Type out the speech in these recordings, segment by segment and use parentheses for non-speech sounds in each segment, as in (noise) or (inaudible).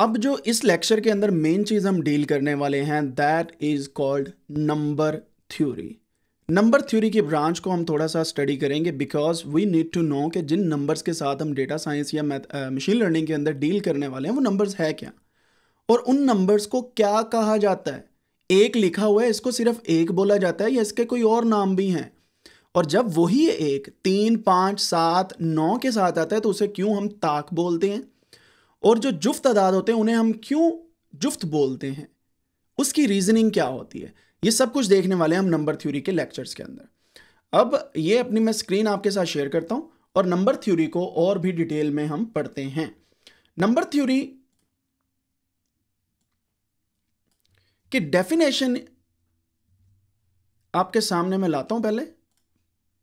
अब जो इस लेक्चर के अंदर मेन चीज़ हम डील करने वाले हैं that is called number theory number theory की ब्रांच को हम थोड़ा सा स्टडी करेंगे because we need to know कि जिन नंबर्स के साथ हम डेटा साइंस या मशीन लर्निंग के अंदर डील करने वाले हैं वो नंबर्स है क्या और उन नंबर्स को क्या कहा जाता है एक लिखा हुआ है इसको सिर्फ एक बोला जाता है या इसके कोई और नाम भी हैं और जब वही एक तीन पाँच सात नौ के साथ आता है तो उसे क्यों हम ताक बोलते हैं और जो जुफ्त अदाद होते हैं उन्हें हम क्यों जुफ्त बोलते हैं उसकी रीजनिंग क्या होती है ये सब कुछ देखने वाले हम नंबर थ्योरी के लेक्चर्स के अंदर अब ये अपनी मैं स्क्रीन आपके साथ शेयर करता हूँ और नंबर थ्योरी को और भी डिटेल में हम पढ़ते हैं नंबर थ्योरी की डेफिनेशन आपके सामने मैं लाता हूं पहले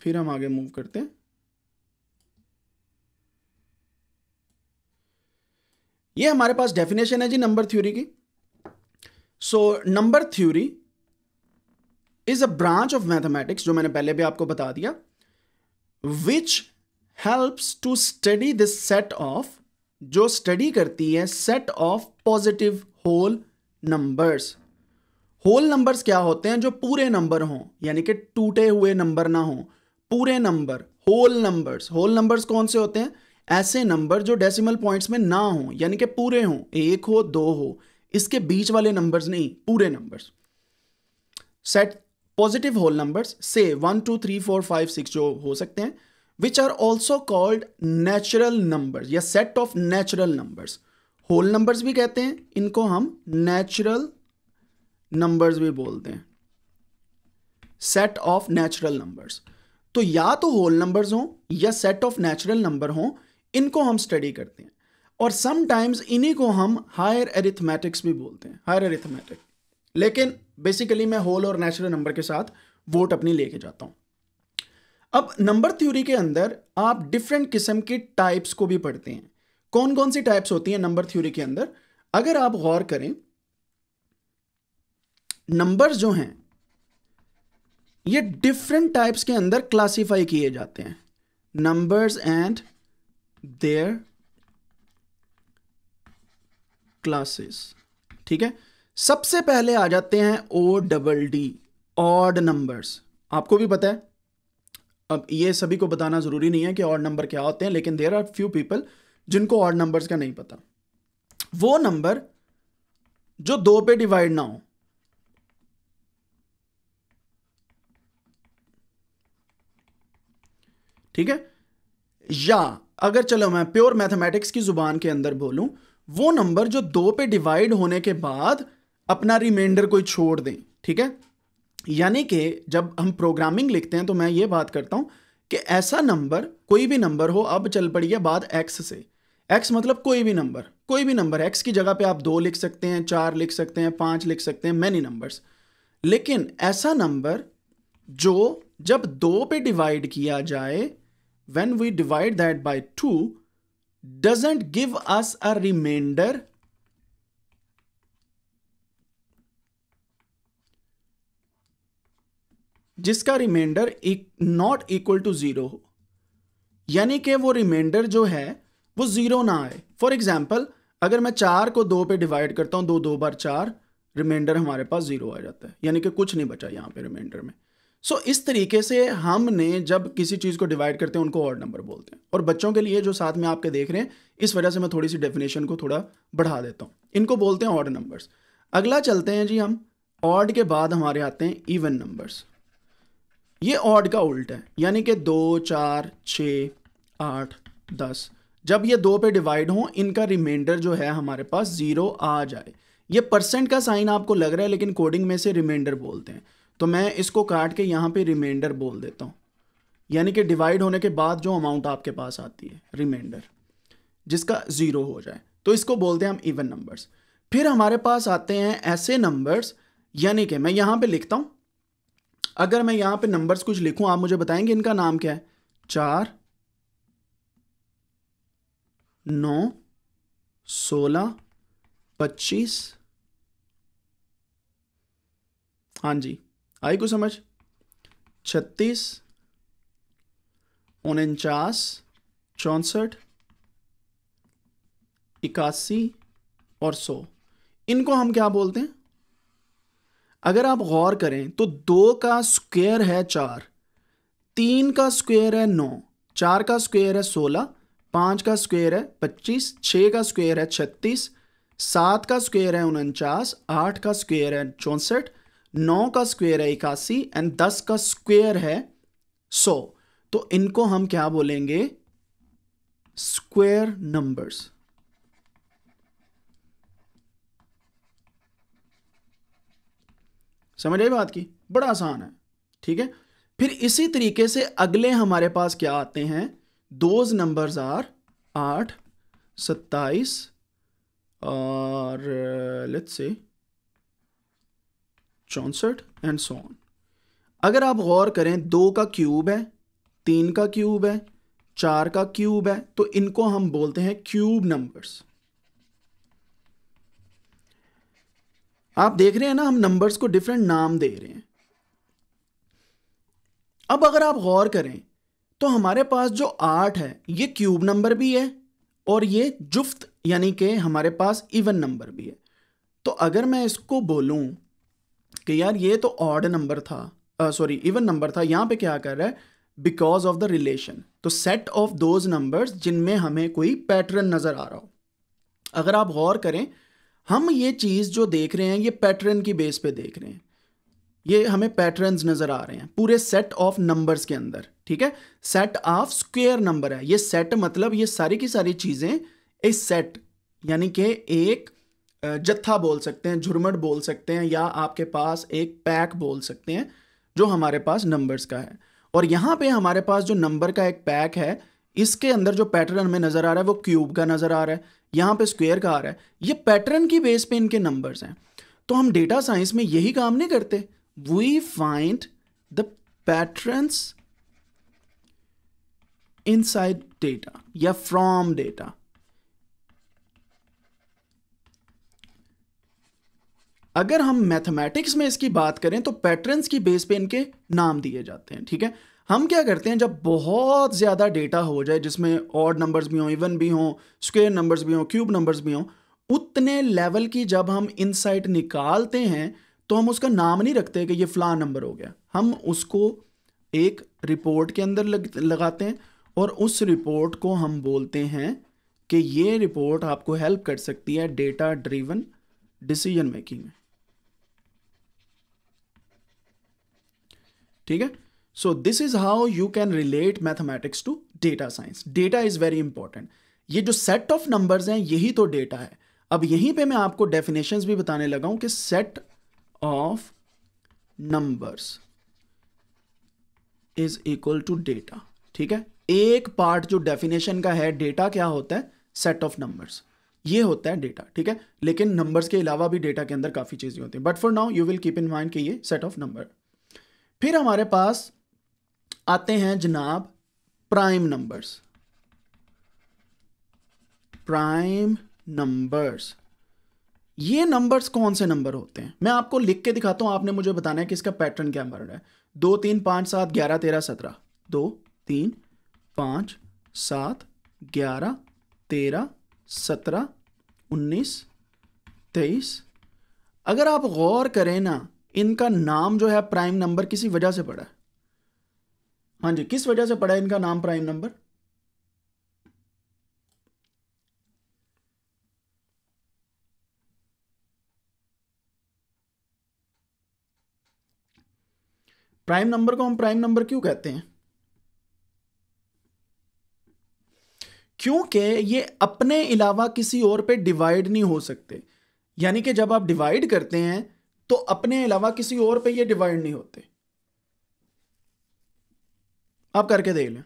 फिर हम आगे मूव करते हैं ये हमारे पास डेफिनेशन है जी नंबर थ्योरी की so number theory is a branch of mathematics जो मैंने पहले भी आपको बता दिया which helps to study this set of जो स्टडी करती है set of positive whole numbers whole numbers क्या होते हैं जो पूरे नंबर हों यानी कि टूटे हुए नंबर ना हों पूरे number whole numbers whole numbers कौन से होते हैं ऐसे नंबर जो डेसिमल पॉइंट्स में ना हो यानी कि पूरे हो एक हो दो हो इसके बीच वाले नंबर्स नहीं पूरे numbers set positive whole numbers से one two three four five six जो हो सकते हैं which are also called natural numbers या set of natural numbers whole numbers भी कहते हैं इनको हम नेचुरल नंबर्स भी बोलते हैं सेट ऑफ नेचुरल नंबर्स तो या तो होल नंबर्स हो या सेट ऑफ नेचुरल नंबर हों इनको हम स्टडी करते हैं और समटाइम्स इन्हीं को हम हायर एरिथमेटिक्स भी बोलते हैं हायर एरिथमेटिक लेकिन बेसिकली मैं होल और नेचुरल नंबर के साथ वोट अपनी लेके जाता हूं अब नंबर थ्योरी के अंदर आप डिफरेंट किस्म के टाइप्स को भी पढ़ते हैं कौन कौन सी टाइप्स होती हैं नंबर थ्योरी के अंदर अगर आप गौर करें नंबर्स जो हैं ये डिफरेंट टाइप्स के अंदर क्लासिफाई किए जाते हैं नंबर्स एंड their क्लासेस ठीक है सबसे पहले आ जाते हैं O double D odd numbers आपको भी पता है अब ये सभी को बताना ज़रूरी नहीं है कि ऑड नंबर क्या होते हैं लेकिन देर आर फ्यू पीपल जिनको ऑड नंबर्स का नहीं पता वो नंबर जो दो पे डिवाइड ना हो ठीक है या अगर चलो मैं प्योर मैथमेटिक्स की ज़ुबान के अंदर बोलूँ वो नंबर जो दो पे डिवाइड होने के बाद अपना रिमाइंडर कोई छोड़ दें ठीक है यानी कि जब हम प्रोग्रामिंग लिखते हैं तो मैं ये बात करता हूं कि ऐसा नंबर कोई भी नंबर हो अब चल पड़ी है बाद एक्स से एक्स मतलब कोई भी नंबर कोई भी नंबर एक्स की जगह पे आप दो लिख सकते हैं चार लिख सकते हैं पांच लिख सकते हैं मैनी नंबर्स लेकिन ऐसा नंबर जो जब दो पे डिवाइड किया जाए when we divide that by 2 doesn't give us a remainder जिसका remainder not equal to zero हो यानी कि वो रिमाइंडर जो है वो जीरो ना आए फॉर एग्जाम्पल अगर मैं चार को दो पे डिवाइड करता हूं दो दो बार चार रिमाइंडर हमारे पास जीरो आ जाता है यानी कि कुछ नहीं बचा यहां पे रिमाइंडर में सो इस तरीके से हमने जब किसी चीज़ को डिवाइड करते हैं उनको ऑड नंबर बोलते हैं और बच्चों के लिए जो साथ में आपके देख रहे हैं इस वजह से मैं थोड़ी सी डेफिनेशन को थोड़ा बढ़ा देता हूँ इनको बोलते हैं ऑड नंबर्स अगला चलते हैं जी हम ऑड के बाद हमारे आते हैं इवन नंबर्स ये ऑड का उल्ट है यानी कि दो चार छ आठ दस जब ये दो पे डिवाइड हों इनका रिमाइंडर जो है हमारे पास ज़ीरो आ जाए ये परसेंट का साइन आपको लग रहा है लेकिन कोडिंग में से रिमाइंडर बोलते हैं तो मैं इसको काट के यहाँ पे रिमाइंडर बोल देता हूँ यानी कि डिवाइड होने के बाद जो अमाउंट आपके पास आती है रिमाइंडर जिसका ज़ीरो हो जाए तो इसको बोलते हैं हम इवन नंबर्स फिर हमारे पास आते हैं ऐसे नंबर्स यानी कि मैं यहाँ पे लिखता हूँ अगर मैं यहाँ पे नंबर्स कुछ लिखूँ आप मुझे बताएंगे इनका नाम क्या है चार नौ सोलह पच्चीस हाँ जी आई को समझ छत्तीस उनचास चौसठ इक्यासी और सौ इनको हम क्या बोलते हैं अगर आप गौर करें तो दो का स्क्वायर है चार तीन का स्क्वायर है नौ चार का स्क्वायर है सोलह पांच का स्क्वायर है पच्चीस छ का स्क्वायर है छत्तीस सात का स्क्वायर है उनचास आठ का स्क्वायर है चौंसठ नौ का स्क्वेयर है इक्यासी एंड दस का स्क्वेयर है सौ तो इनको हम क्या बोलेंगे स्क्वेयर नंबर्स समझ आई बात की बड़ा आसान है ठीक है फिर इसी तरीके से अगले हमारे पास क्या आते हैं दोज नंबर्स आर आठ सत्ताईस और लेट्स से चौंसठ एंड सो ऑन अगर आप गौर करें दो का क्यूब है तीन का क्यूब है चार का क्यूब है तो इनको हम बोलते हैं क्यूब नंबर्स आप देख रहे हैं ना हम नंबर्स को डिफरेंट नाम दे रहे हैं अब अगर आप गौर करें तो हमारे पास जो आठ है ये क्यूब नंबर भी है और ये जुफ्त यानी कि हमारे पास इवन नंबर भी है तो अगर मैं इसको बोलूं कि यार ये तो ऑड नंबर था सॉरी इवन नंबर था यहाँ पे क्या कर रहा है बिकॉज ऑफ द रिलेशन तो सेट ऑफ दोज नंबर्स जिनमें हमें कोई पैटर्न नज़र आ रहा हो अगर आप गौर करें हम ये चीज़ जो देख रहे हैं ये पैटर्न की बेस पे देख रहे हैं ये हमें पैटर्न्स नज़र आ रहे हैं पूरे सेट ऑफ नंबर्स के अंदर ठीक है सेट ऑफ स्क्वेयर नंबर है ये सेट मतलब ये सारी की सारी चीज़ें ए सेट यानी कि एक जत्था बोल सकते हैं झुरमट बोल सकते हैं या आपके पास एक पैक बोल सकते हैं जो हमारे पास नंबर्स का है और यहाँ पे हमारे पास जो नंबर का एक पैक है इसके अंदर जो पैटर्न हमें नज़र आ रहा है वो क्यूब का नज़र आ रहा है यहाँ पे स्क्वायर का आ रहा है ये पैटर्न की बेस पे इनके नंबर्स हैं तो हम डेटा साइंस में यही काम नहीं करते we find the patterns inside data या फ्रॉम डेटा अगर हम मैथमेटिक्स में इसकी बात करें तो पैटर्न्स की बेस पे इनके नाम दिए जाते हैं ठीक है हम क्या करते हैं जब बहुत ज़्यादा डेटा हो जाए जिसमें ऑड नंबर्स भी हों इवन भी हों स्क्वेयर नंबर्स भी हों क्यूब नंबर्स भी हों उतने लेवल की जब हम इनसाइट निकालते हैं तो हम उसका नाम नहीं रखते कि ये फ्ला नंबर हो गया हम उसको एक रिपोर्ट के अंदर लग, लगाते हैं और उस रिपोर्ट को हम बोलते हैं कि ये रिपोर्ट आपको हेल्प कर सकती है डेटा ड्रीवन डिसीजन मेकिंग में ठीक है so this is how you can relate mathematics to data science data is very important ये जो सेट ऑफ नंबर्स हैं यही तो डेटा है अब यहीं पे मैं आपको डेफिनेशंस भी बताने लगा हूं कि set of numbers is equal to data ठीक है एक पार्ट जो डेफिनेशन का है डेटा क्या होता है सेट ऑफ नंबर्स ये होता है डेटा ठीक है लेकिन नंबर्स के अलावा भी डेटा के अंदर काफ़ी चीज़ें होती हैं but for now you will keep in mind कि ये सेट ऑफ नंबर फिर हमारे पास आते हैं जनाब प्राइम नंबर्स प्राइम नंबर्स ये नंबर्स कौन से नंबर होते हैं मैं आपको लिख के दिखाता हूं आपने मुझे बताना है कि इसका पैटर्न क्या बन रहा है दो तीन पांच सात ग्यारह तेरह सत्रह दो तीन पांच सात ग्यारह तेरह सत्रह उन्नीस तेईस अगर आप गौर करें ना इनका नाम जो है प्राइम नंबर किसी वजह से पड़ा है हाँ जी किस वजह से पड़ा है इनका नाम प्राइम नंबर प्राइम नंबर को हम प्राइम नंबर क्यों कहते हैं क्योंकि ये अपने अलावा किसी और पे डिवाइड नहीं हो सकते यानी कि जब आप डिवाइड करते हैं तो अपने अलावा किसी और पे ये डिवाइड नहीं होते आप करके देख लें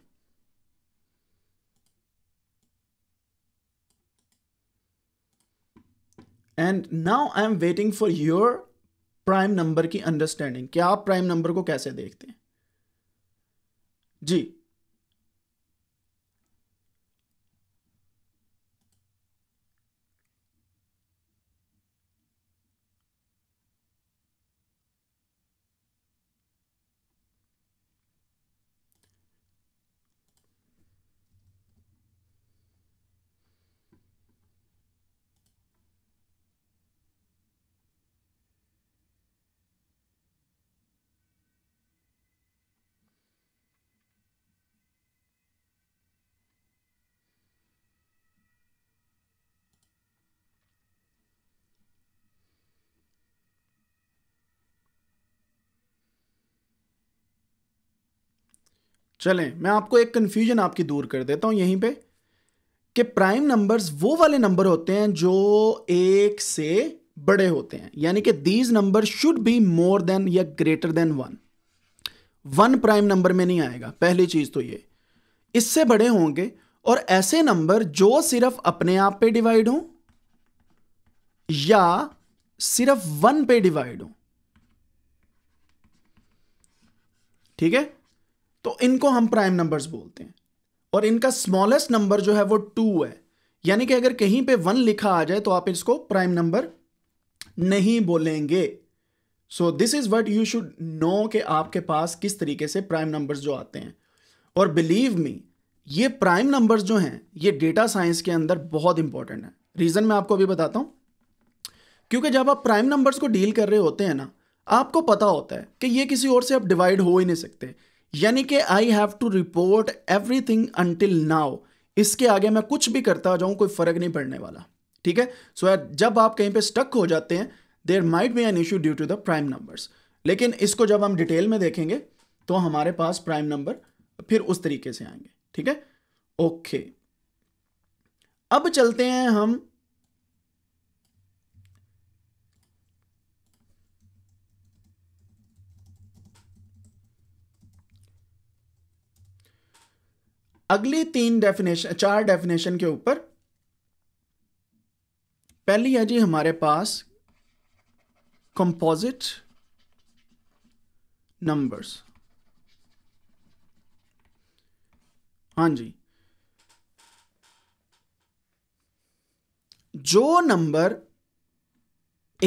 and now I am waiting for your prime number की अंडरस्टैंडिंग क्या आप प्राइम नंबर को कैसे देखते हैं जी चलें मैं आपको एक कंफ्यूजन आपकी दूर कर देता हूं यहीं पे कि प्राइम नंबर्स वो वाले नंबर होते हैं जो एक से बड़े होते हैं यानी कि these number should be more than या greater than one one prime number में नहीं आएगा पहली चीज़ तो ये इससे बड़े होंगे और ऐसे नंबर जो सिर्फ अपने आप पे डिवाइड हों या सिर्फ वन पे डिवाइड हों ठीक है तो इनको हम प्राइम नंबर्स बोलते हैं और इनका स्मॉलेस्ट नंबर जो है वो टू है यानी कि अगर कहीं पे वन लिखा आ जाए तो आप इसको प्राइम नंबर नहीं बोलेंगे so this is what you should know कि आपके पास किस तरीके से प्राइम नंबर्स जो आते हैं और बिलीव मी ये प्राइम नंबर्स जो हैं ये डेटा साइंस के अंदर बहुत इंपॉर्टेंट है रीज़न मैं आपको अभी बताता हूं क्योंकि जब आप प्राइम नंबर्स को डील कर रहे होते हैं ना आपको पता होता है कि ये किसी और से आप डिवाइड हो ही नहीं सकते यानी कि I have to report everything until now इसके आगे मैं कुछ भी करता जाऊं कोई फर्क नहीं पड़ने वाला ठीक है सो so, जब आप कहीं पे स्टक हो जाते हैं there might be an issue due to the prime numbers लेकिन इसको जब हम डिटेल में देखेंगे तो हमारे पास प्राइम नंबर फिर उस तरीके से आएंगे ठीक है ओके अब चलते हैं हम अगली तीन डेफिनेशन चार डेफिनेशन के ऊपर पहली है जी हमारे पास कंपोजिट नंबर्स हां जी जो नंबर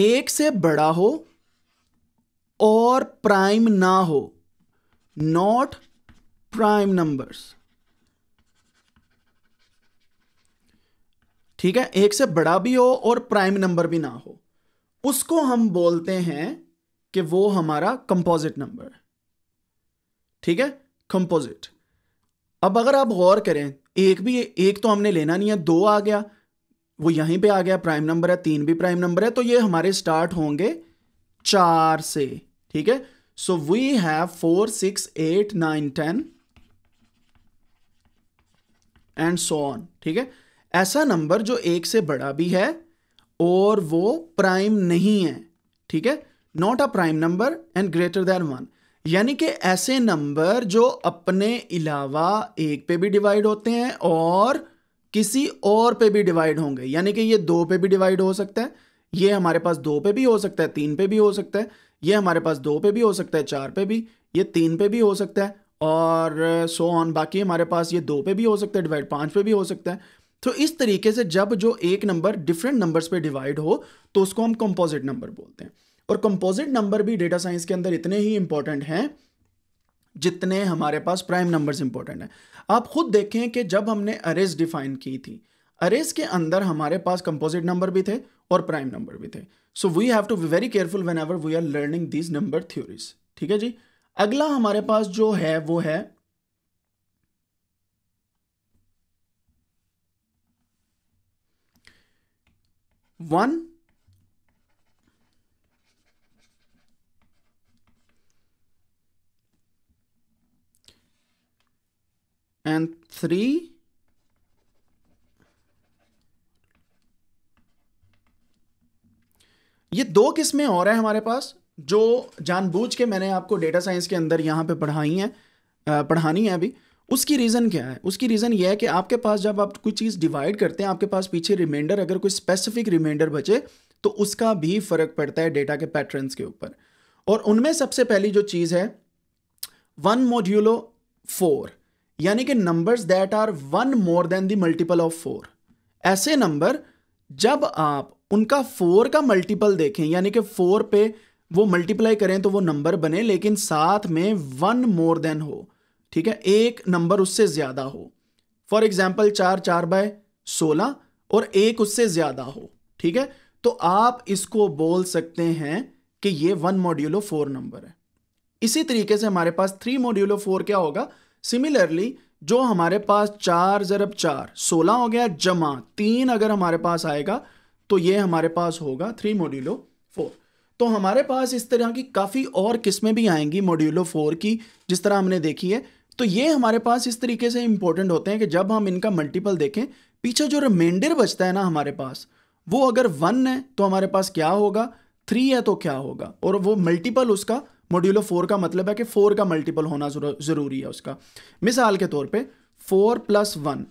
एक से बड़ा हो और प्राइम ना हो नॉट प्राइम नंबर्स ठीक है एक से बड़ा भी हो और प्राइम नंबर भी ना हो उसको हम बोलते हैं कि वो हमारा कंपोजिट नंबर ठीक है कंपोजिट अब अगर आप गौर करें एक भी एक तो हमने लेना नहीं है दो आ गया वो यहीं पे आ गया प्राइम नंबर है तीन भी प्राइम नंबर है तो ये हमारे स्टार्ट होंगे चार से ठीक है so we have four six eight nine ten and so on ठीक है ऐसा नंबर जो एक से बड़ा भी है और वो प्राइम नहीं है ठीक है not a prime number and greater than one यानी कि ऐसे नंबर जो अपने अलावा एक पे भी डिवाइड होते हैं और किसी और पे भी डिवाइड होंगे यानी कि ये दो पे भी डिवाइड हो सकता है ये हमारे पास दो पे भी हो सकता है तीन पे भी हो सकता है ये हमारे पास दो पे भी हो सकता है चार पे भी ये तीन पे भी हो सकता है और सो so ऑन बाकी हमारे पास ये दो पे भी हो सकता है डिवाइड पाँच पे भी हो सकता है तो इस तरीके से जब जो एक नंबर डिफरेंट नंबर्स पे डिवाइड हो तो उसको हम कंपोजिट नंबर बोलते हैं और कंपोजिट नंबर भी डेटा साइंस के अंदर इतने ही इंपॉर्टेंट हैं जितने हमारे पास प्राइम नंबर्स इंपॉर्टेंट हैं आप खुद देखें कि जब हमने अरेज डिफाइन की थी अरेज के अंदर हमारे पास कंपोजिट नंबर भी थे और प्राइम नंबर भी थे so we have to be very careful whenever we are learning these number theories ठीक है जी अगला हमारे पास जो है वो है one and three ये दो किस्में और हैं हमारे पास जो जानबूझ के मैंने आपको डेटा साइंस के अंदर यहाँ पे पढ़ाई हैं पढ़ानी है अभी उसकी रीज़न क्या है उसकी रीज़न यह है कि आपके पास जब आप कोई चीज़ डिवाइड करते हैं आपके पास पीछे रिमाइंडर अगर कोई स्पेसिफिक रिमाइंडर बचे तो उसका भी फ़र्क पड़ता है डेटा के पैटर्न्स के ऊपर और उनमें सबसे पहली जो चीज़ है वन मोड्यूलो फोर यानी कि numbers that are one more than the multiple of four ऐसे नंबर जब आप उनका फोर का मल्टीपल देखें यानी कि फोर पे वो मल्टीप्लाई करें तो वो नंबर बने लेकिन साथ में वन मोर देन हो ठीक है एक नंबर उससे ज़्यादा हो फॉर एग्जाम्पल चार चार बाय सोलह और एक उससे ज़्यादा हो ठीक है तो आप इसको बोल सकते हैं कि ये वन मॉड्यूलो फोर नंबर है इसी तरीके से हमारे पास थ्री मॉड्यूलो फोर क्या होगा सिमिलरली जो हमारे पास चार जरब चार सोलह हो गया जमा तीन अगर हमारे पास आएगा तो ये हमारे पास होगा थ्री मॉड्यूलो फोर तो हमारे पास इस तरह की काफ़ी और किस्में भी आएंगी मॉड्यूलो फोर की जिस तरह हमने देखी है तो ये हमारे पास इस तरीके से इंपॉर्टेंट होते हैं कि जब हम इनका मल्टीपल देखें पीछे जो रिमाइंडर बचता है ना हमारे पास वो अगर वन है तो हमारे पास क्या होगा थ्री है तो क्या होगा और वो मल्टीपल उसका मोड्यूलो फोर का मतलब है कि फोर का मल्टीपल होना ज़रूरी है उसका मिसाल के तौर पे फोर प्लस वन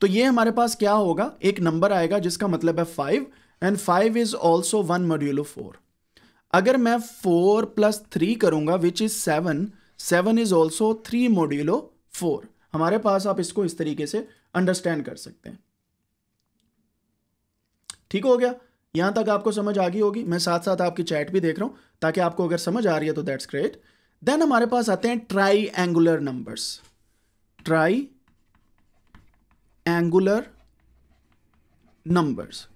तो ये हमारे पास क्या होगा एक नंबर आएगा जिसका मतलब है five and five is also one modulo four अगर मैं फोर प्लस थ्री करूंगा which is seven seven is also three modulo four हमारे पास आप इसको इस तरीके से अंडरस्टैंड कर सकते हैं ठीक हो गया यहां तक आपको समझ आ गई होगी मैं साथ साथ आपकी चैट भी देख रहा हूं ताकि आपको अगर समझ आ रही है तो दैट्स ग्रेट देन हमारे पास आते हैं triangular numbers triangular numbers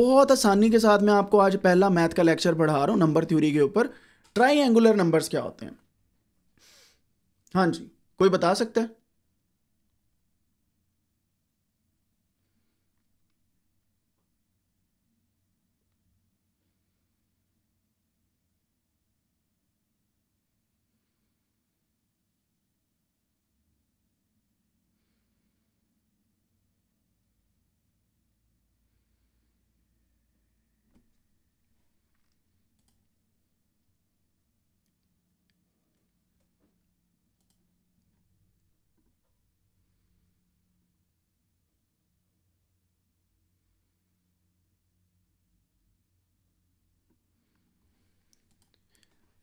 बहुत आसानी के साथ मैं आपको आज पहला मैथ का लेक्चर पढ़ा रहा हूं नंबर थ्योरी के ऊपर ट्राई एंगुलर नंबर्स क्या होते हैं हाँ जी कोई बता सकता है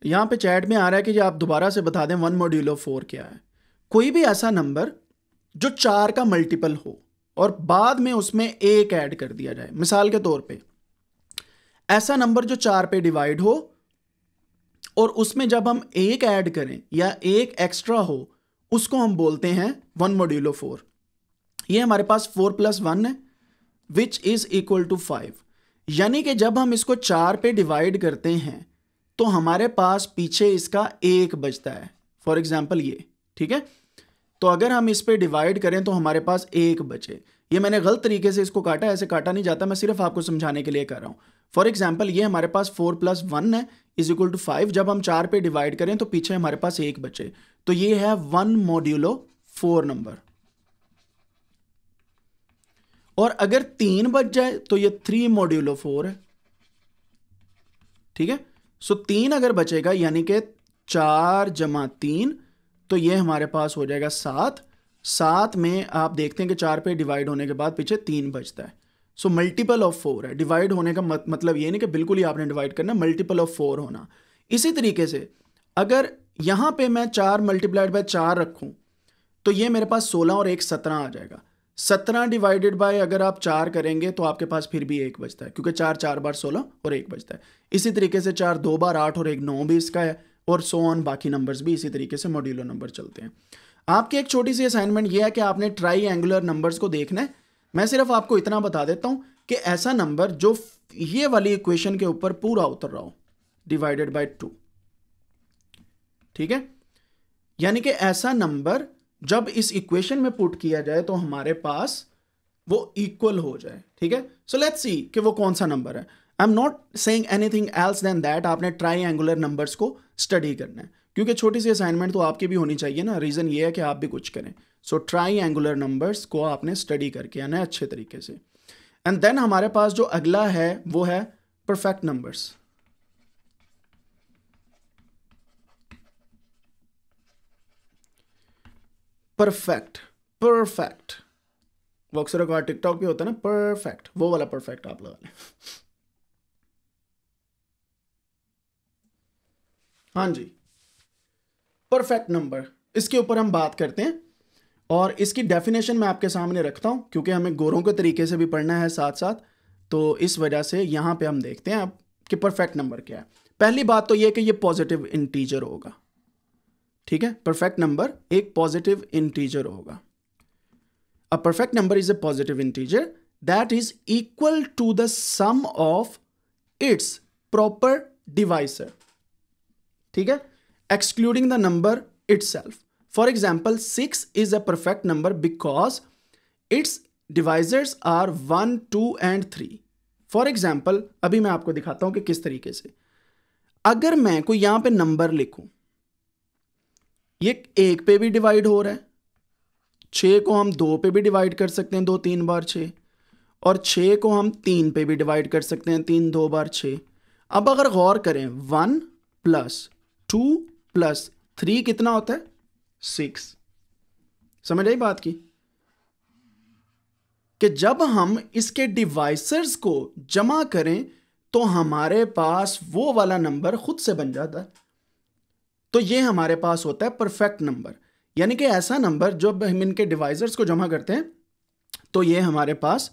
यहाँ पे चैट में आ रहा है कि आप दोबारा से बता दें वन मॉड्यूलो फोर क्या है कोई भी ऐसा नंबर जो चार का मल्टीपल हो और बाद में उसमें एक ऐड कर दिया जाए मिसाल के तौर पे ऐसा नंबर जो चार पे डिवाइड हो और उसमें जब हम एक ऐड करें या एक एक्स्ट्रा हो उसको हम बोलते हैं वन मॉड्यूलो फोर ये हमारे पास फोर प्लस वन है which is equal to five यानी कि जब हम इसको चार पे डिवाइड करते हैं तो हमारे पास पीछे इसका एक बचता है फॉर एग्जाम्पल ये ठीक है तो अगर हम इस पर डिवाइड करें तो हमारे पास एक बचे ये मैंने गलत तरीके से इसको काटा ऐसे काटा नहीं जाता मैं सिर्फ आपको समझाने के लिए कर रहा हूं फॉर एग्जाम्पल ये हमारे पास फोर प्लस वन है इज इक्वल टू फाइव जब हम चार पे डिवाइड करें तो पीछे हमारे पास एक बचे तो ये है वन मॉड्यूलो फोर नंबर और अगर तीन बच जाए तो ये थ्री मॉड्यूलो फोर है ठीक है सो तीन अगर बचेगा यानी कि चार जमा तीन तो ये हमारे पास हो जाएगा सात सात में आप देखते हैं कि चार पे डिवाइड होने के बाद पीछे तीन बचता है सो मल्टीपल ऑफ फोर है डिवाइड होने का मत, मतलब ये नहीं कि बिल्कुल ही आपने डिवाइड करना मल्टीपल ऑफ फोर होना इसी तरीके से अगर यहाँ पे मैं चार मल्टीप्लाइड बाय चार रखूँ तो ये मेरे पास सोलह और एक सत्रह आ जाएगा सत्रह डिवाइडेड बाय अगर आप चार करेंगे तो आपके पास फिर भी एक बचता है क्योंकि चार चार बार सोलह और एक बचता है इसी तरीके से चार दो बार आठ और एक नौ भी इसका है और सो ऑन बाकी नंबर्स भी इसी तरीके से मॉड्यूलो नंबर चलते हैं आपकी एक छोटी सी असाइनमेंट यह है कि आपने ट्राई एंगुलर नंबर्स को देखना है मैं सिर्फ आपको इतना बता देता हूँ कि ऐसा नंबर जो ये वाली इक्वेशन के ऊपर पूरा उतर रहा हो डिवाइडेड बाई टू ठीक है यानी कि ऐसा नंबर जब इस इक्वेशन में पुट किया जाए तो हमारे पास वो इक्वल हो जाए ठीक है सो लेट्स सी कि वो कौन सा नंबर है I am not saying anything else than that आपने ट्राई एंगुलर नंबर्स को स्टडी करना है क्योंकि छोटी सी असाइनमेंट तो आपकी भी होनी चाहिए ना रीज़न ये है कि आप भी कुछ करें सो ट्राई एंगुलर नंबर्स को आपने स्टडी करके आना है अच्छे तरीके से एंड देन हमारे पास जो अगला है वो है परफेक्ट नंबर्स परफेक्ट परफेक्ट वो अक्सर अखबार टिकटॉक पे होता है ना परफेक्ट वो वाला परफेक्ट आप लगा लें हाँ जी परफेक्ट नंबर इसके ऊपर हम बात करते हैं और इसकी डेफिनेशन मैं आपके सामने रखता हूं क्योंकि हमें गोरों के तरीके से भी पढ़ना है साथ साथ तो इस वजह से यहां पे हम देखते हैं आप कि परफेक्ट नंबर क्या है पहली बात तो ये कि ये पॉजिटिव इंटीजर होगा ठीक है परफेक्ट नंबर एक पॉजिटिव इंटीजर होगा a perfect number is a positive integer that is equal to the sum of its proper divisor ठीक है excluding the number self for example six is a perfect number because its divisors are one two and three for example अभी मैं आपको दिखाता हूं कि किस तरीके से अगर मैं कोई यहां पे नंबर लिखूं ये एक पे भी डिवाइड हो रहा है छः को हम दो पे भी डिवाइड कर सकते हैं दो तीन बार छः और छः को हम तीन पे भी डिवाइड कर सकते हैं तीन दो बार छः अब अगर गौर करें one plus two plus three कितना होता है सिक्स समझ आई बात की कि जब हम इसके डिवाइसर्स को जमा करें तो हमारे पास वो वाला नंबर खुद से बन जाता है तो ये हमारे पास होता है परफेक्ट नंबर यानी कि ऐसा नंबर जब हम इनके डिवाइजर्स को जमा करते हैं तो ये हमारे पास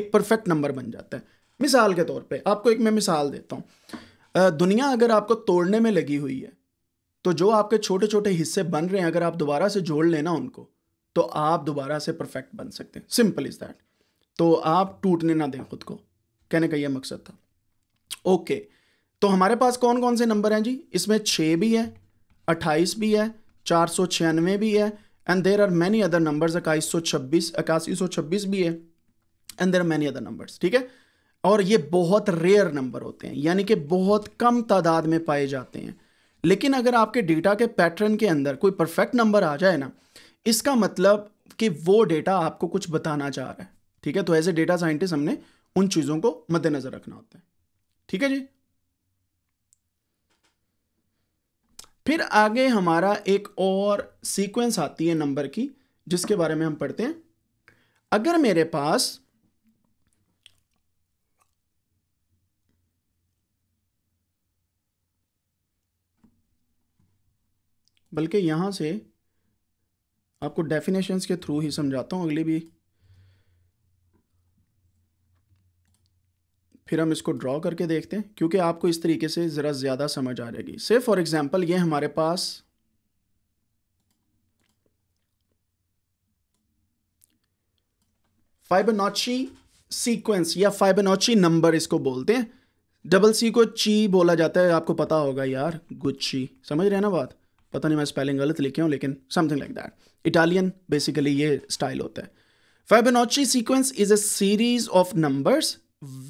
एक परफेक्ट नंबर बन जाता है मिसाल के तौर पे आपको एक मैं मिसाल देता हूँ दुनिया अगर आपको तोड़ने में लगी हुई है तो जो आपके छोटे छोटे हिस्से बन रहे हैं अगर आप दोबारा से जोड़ लेना उनको तो आप दोबारा से परफेक्ट बन सकते हैं सिंपल इज़ दैट तो आप टूटने ना दें खुद को कहने का यह मकसद था ओके तो हमारे पास कौन कौन से नंबर हैं जी इसमें छः भी है अट्ठाईस भी है चार सौ छियानवे भी है and there are many other number इक्कीस सौ छब्बीस इक्यासी सौ छब्बीस भी है and there are many other numbers ठीक है और ये बहुत रेयर नंबर होते हैं यानी कि बहुत कम तादाद में पाए जाते हैं लेकिन अगर आपके डेटा के पैटर्न के अंदर कोई परफेक्ट नंबर आ जाए ना इसका मतलब कि वो डेटा आपको कुछ बताना चाह रहा है ठीक है तो एज ए डेटा साइंटिस्ट हमने उन चीज़ों को मद्देनज़र रखना होता है ठीक है जी फिर आगे हमारा एक और सीक्वेंस आती है नंबर की जिसके बारे में हम पढ़ते हैं अगर मेरे पास बल्कि यहां से आपको डेफिनेशंस के थ्रू ही समझाता हूं अगली भी फिर हम इसको ड्रॉ करके देखते हैं क्योंकि आपको इस तरीके से ज़रा ज़्यादा समझ आ जाएगी से फॉर एग्ज़ाम्पल ये हमारे पास फाइबोनॉची सीक्वेंस या फाइबोनॉची नंबर इसको बोलते हैं डबल सी को ची बोला जाता है आपको पता होगा यार गुच्छी समझ रहे हैं ना बात पता नहीं मैं स्पेलिंग गलत लिखे हूँ लेकिन something like that Italian basically ये स्टाइल होता है Fibonacci sequence is a series of numbers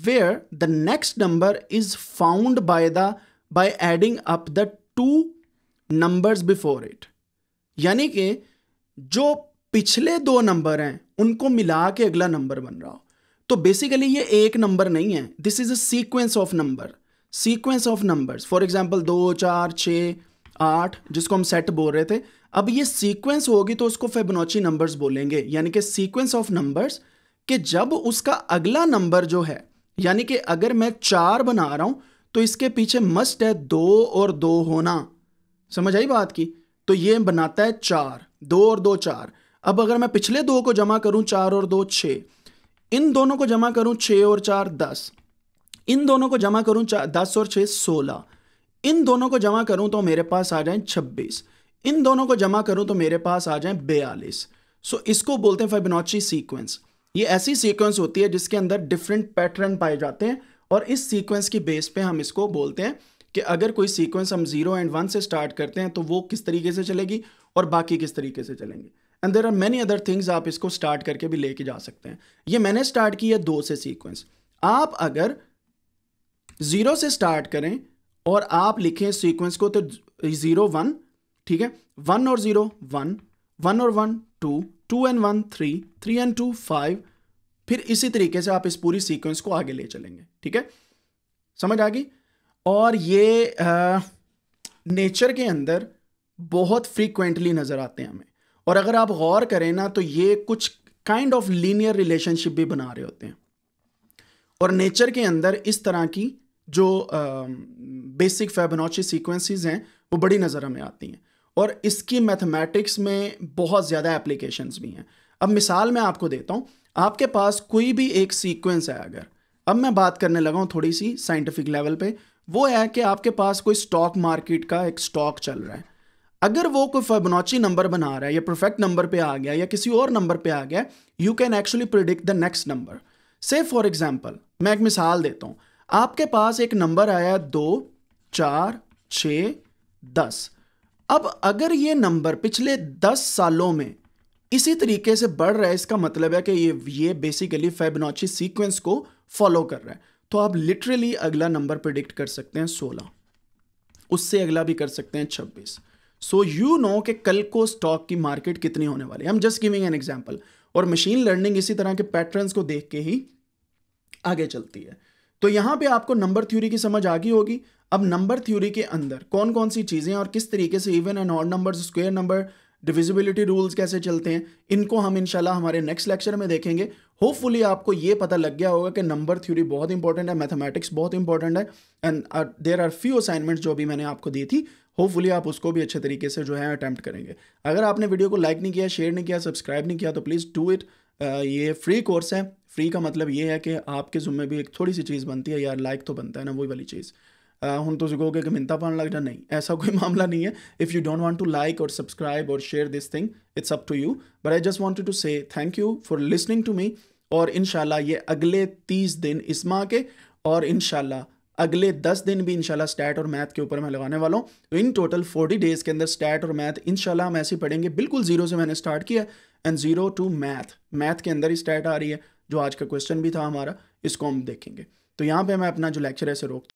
where the next number is found by the by adding up the two numbers before it यानी कि जो पिछले दो नंबर हैं उनको मिला के अगला नंबर बन रहा हो तो बेसिकली ये एक नंबर नहीं है this is a sequence of number sequence of numbers for example दो चार छ आठ जिसको हम सेट बोल रहे थे अब ये सीक्वेंस होगी तो उसको फेबनोची नंबर्स बोलेंगे यानी कि सीक्वेंस ऑफ नंबर्स कि जब उसका अगला नंबर जो है यानी कि अगर मैं चार बना रहा हूं तो इसके पीछे मस्ट है दो और दो होना समझ आई बात की तो ये बनाता है चार दो और दो चार अब अगर मैं पिछले दो को जमा करूं चार और दो छ इन दोनों को जमा करूं छ और चार दस इन दोनों को जमा करूं चार दस और छह सोलह इन दोनों को जमा करूं तो मेरे पास आ जाए छब्बीस इन दोनों को जमा करूं तो मेरे पास आ जाए बयालीस सो इसको बोलते हैं फाइबनॉची सीक्वेंस ये ऐसी सीक्वेंस होती है जिसके अंदर डिफरेंट पैटर्न पाए जाते हैं और इस सीक्वेंस की बेस पे हम इसको बोलते हैं कि अगर कोई सीक्वेंस हम जीरो एंड वन से स्टार्ट करते हैं तो वो किस तरीके से चलेगी और बाकी किस तरीके से चलेंगे and there are many other things आप इसको स्टार्ट करके भी लेके जा सकते हैं ये मैंने स्टार्ट की है दो से सीक्वेंस आप अगर ज़ीरो से स्टार्ट करें और आप लिखें सीक्वेंस को तो ज़ीरो वन ठीक है वन और ज़ीरो वन वन और one two two and one three three and two five फिर इसी तरीके से आप इस पूरी सीक्वेंस को आगे ले चलेंगे ठीक है समझ आ गई और ये आ, नेचर के अंदर बहुत फ्रीक्वेंटली नज़र आते हैं हमें और अगर आप गौर करें ना तो ये कुछ काइंड ऑफ लीनियर रिलेशनशिप भी बना रहे होते हैं और नेचर के अंदर इस तरह की जो बेसिक फेबनोची सीक्वेंसेस हैं वो बड़ी नज़र हमें आती हैं और इसकी मैथमेटिक्स में बहुत ज़्यादा एप्लीकेशंस भी हैं अब मिसाल मैं आपको देता हूँ आपके पास कोई भी एक सीक्वेंस है अगर अब मैं बात करने लगा हूँ थोड़ी सी साइंटिफिक लेवल पे वो है कि आपके पास कोई स्टॉक मार्केट का एक स्टॉक चल रहा है अगर वो कोई फेबोनाची नंबर बना रहा है या परफेक्ट नंबर पे आ गया या किसी और नंबर पे आ गया you can actually predict the next number से फॉर एग्जाम्पल मैं एक मिसाल देता हूँ आपके पास एक नंबर आया दो चार छ दस अब अगर ये नंबर पिछले दस सालों में इसी तरीके से बढ़ रहा है इसका मतलब है कि ये ये बेसिकली फेबनाची सीक्वेंस को फॉलो कर रहा है तो आप लिटरली अगला नंबर प्रिडिक्ट कर सकते हैं सोलह उससे अगला भी कर सकते हैं छब्बीस सो यू नो कि कल को स्टॉक की मार्केट कितनी होने वाली है हम जस्ट गिविंग एन एग्जाम्पल और मशीन लर्निंग इसी तरह के पैटर्न को देख के ही आगे चलती है तो यहाँ पे आपको नंबर थ्योरी की समझ आ गई होगी अब नंबर थ्योरी के अंदर कौन कौन सी चीज़ें और किस तरीके से even and odd number square number divisibility rules कैसे चलते हैं इनको हम इंशाल्लाह हमारे नेक्स्ट लेक्चर में देखेंगे होपफुली आपको ये पता लग गया होगा कि नंबर थ्योरी बहुत इंपॉर्टेंट है मैथमेटिक्स बहुत इंपॉर्टेंट है and there are few assignments जो भी मैंने आपको दी थी होपफुली आप उसको भी अच्छे तरीके से जो है अटैम्प्ट करेंगे अगर आपने वीडियो को लाइक नहीं किया शेयर नहीं किया सब्सक्राइब नहीं किया तो प्लीज़ डू इट ये फ्री कोर्स है फ्री का मतलब ये है कि आपके ज़ुम्मे भी एक थोड़ी सी चीज़ बनती है यार लाइक तो बनता है ना वही वाली चीज़ हूँ तो कहोगे कि मिनता पान लग जा नहीं ऐसा कोई (laughs) मामला नहीं है if you don't want to like और सब्सक्राइब और share this thing it's up to you but I just want to say thank you for listening to me और इन ये अगले तीस दिन इस माह के और इन अगले दस दिन भी इन स्टैट और मैथ के ऊपर मैं लगाने वाला हूँ तो इन टोटल फोर्टी डेज़ के अंदर स्टैट और मैथ इन हम ऐसे पढ़ेंगे बिल्कुल जीरो से मैंने स्टार्ट किया and zero to math math के अंदर ही स्टैट आ रही है जो आज का क्वेश्चन भी था हमारा इसको हम देखेंगे तो यहाँ पे मैं अपना जो लेक्चर है इसे रोक